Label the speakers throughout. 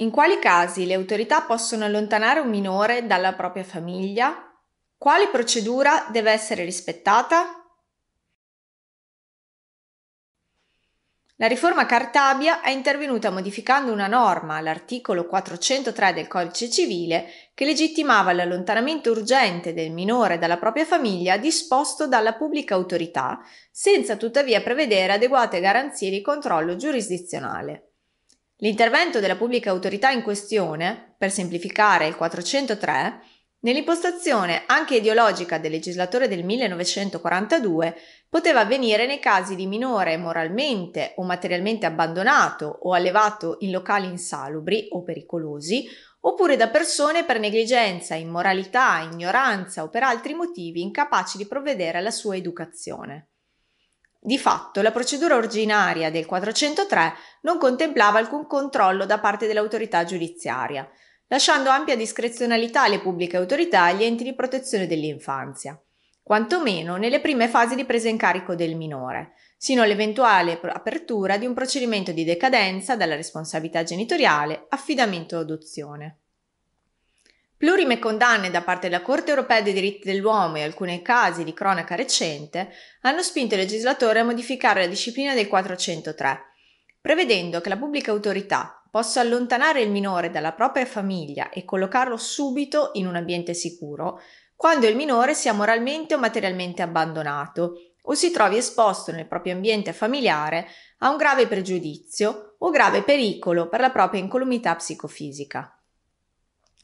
Speaker 1: In quali casi le autorità possono allontanare un minore dalla propria famiglia? Quale procedura deve essere rispettata? La riforma Cartabia è intervenuta modificando una norma, l'articolo 403 del Codice civile, che legittimava l'allontanamento urgente del minore dalla propria famiglia disposto dalla pubblica autorità, senza tuttavia prevedere adeguate garanzie di controllo giurisdizionale. L'intervento della pubblica autorità in questione, per semplificare il 403, nell'impostazione anche ideologica del legislatore del 1942 poteva avvenire nei casi di minore moralmente o materialmente abbandonato o allevato in locali insalubri o pericolosi, oppure da persone per negligenza, immoralità, ignoranza o per altri motivi incapaci di provvedere alla sua educazione. Di fatto, la procedura originaria del 403 non contemplava alcun controllo da parte dell'autorità giudiziaria, lasciando ampia discrezionalità alle pubbliche autorità e agli enti di protezione dell'infanzia, quantomeno nelle prime fasi di presa in carico del minore, sino all'eventuale apertura di un procedimento di decadenza dalla responsabilità genitoriale, affidamento o adozione. Plurime condanne da parte della Corte europea dei diritti dell'uomo e alcuni casi di cronaca recente hanno spinto il legislatore a modificare la disciplina del 403, prevedendo che la pubblica autorità possa allontanare il minore dalla propria famiglia e collocarlo subito in un ambiente sicuro quando il minore sia moralmente o materialmente abbandonato o si trovi esposto nel proprio ambiente familiare a un grave pregiudizio o grave pericolo per la propria incolumità psicofisica.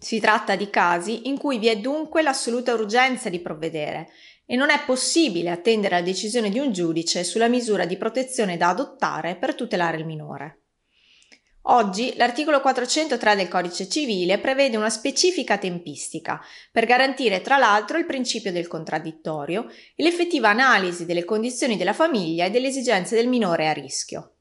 Speaker 1: Si tratta di casi in cui vi è dunque l'assoluta urgenza di provvedere e non è possibile attendere la decisione di un giudice sulla misura di protezione da adottare per tutelare il minore. Oggi l'articolo 403 del Codice civile prevede una specifica tempistica per garantire tra l'altro il principio del contraddittorio e l'effettiva analisi delle condizioni della famiglia e delle esigenze del minore a rischio.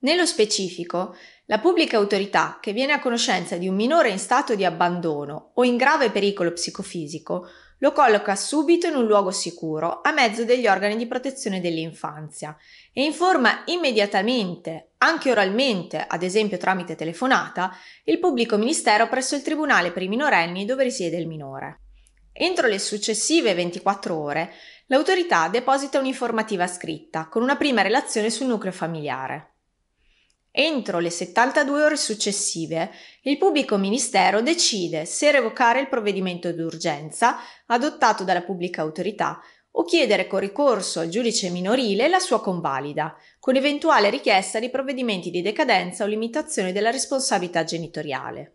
Speaker 1: Nello specifico, la pubblica autorità che viene a conoscenza di un minore in stato di abbandono o in grave pericolo psicofisico lo colloca subito in un luogo sicuro a mezzo degli organi di protezione dell'infanzia e informa immediatamente, anche oralmente, ad esempio tramite telefonata, il pubblico ministero presso il Tribunale per i minorenni dove risiede il minore. Entro le successive 24 ore, l'autorità deposita un'informativa scritta con una prima relazione sul nucleo familiare. Entro le 72 ore successive, il pubblico ministero decide se revocare il provvedimento d'urgenza adottato dalla pubblica autorità o chiedere con ricorso al giudice minorile la sua convalida, con eventuale richiesta di provvedimenti di decadenza o limitazione della responsabilità genitoriale.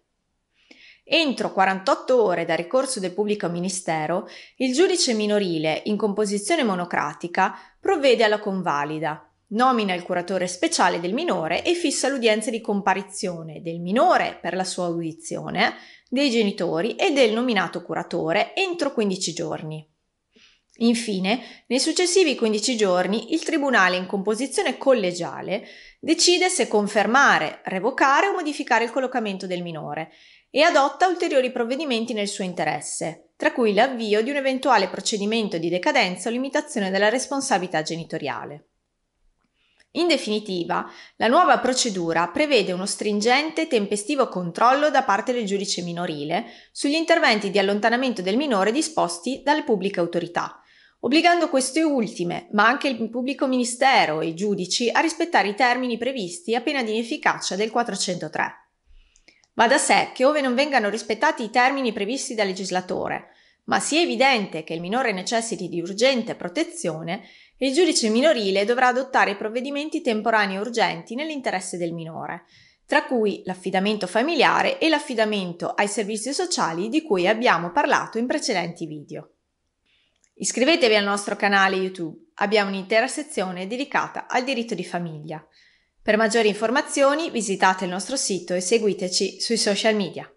Speaker 1: Entro 48 ore da ricorso del pubblico ministero, il giudice minorile, in composizione monocratica, provvede alla convalida, nomina il curatore speciale del minore e fissa l'udienza di comparizione del minore per la sua audizione, dei genitori e del nominato curatore entro 15 giorni. Infine, nei successivi 15 giorni il Tribunale in composizione collegiale decide se confermare, revocare o modificare il collocamento del minore e adotta ulteriori provvedimenti nel suo interesse, tra cui l'avvio di un eventuale procedimento di decadenza o limitazione della responsabilità genitoriale. In definitiva, la nuova procedura prevede uno stringente e tempestivo controllo da parte del giudice minorile sugli interventi di allontanamento del minore disposti dalle pubbliche autorità, obbligando queste ultime, ma anche il pubblico ministero e i giudici a rispettare i termini previsti appena di inefficacia del 403. Va da sé che ove non vengano rispettati i termini previsti dal legislatore, ma sia evidente che il minore necessiti di urgente protezione, il giudice minorile dovrà adottare i provvedimenti temporanei e urgenti nell'interesse del minore, tra cui l'affidamento familiare e l'affidamento ai servizi sociali di cui abbiamo parlato in precedenti video. Iscrivetevi al nostro canale YouTube, abbiamo un'intera sezione dedicata al diritto di famiglia. Per maggiori informazioni visitate il nostro sito e seguiteci sui social media.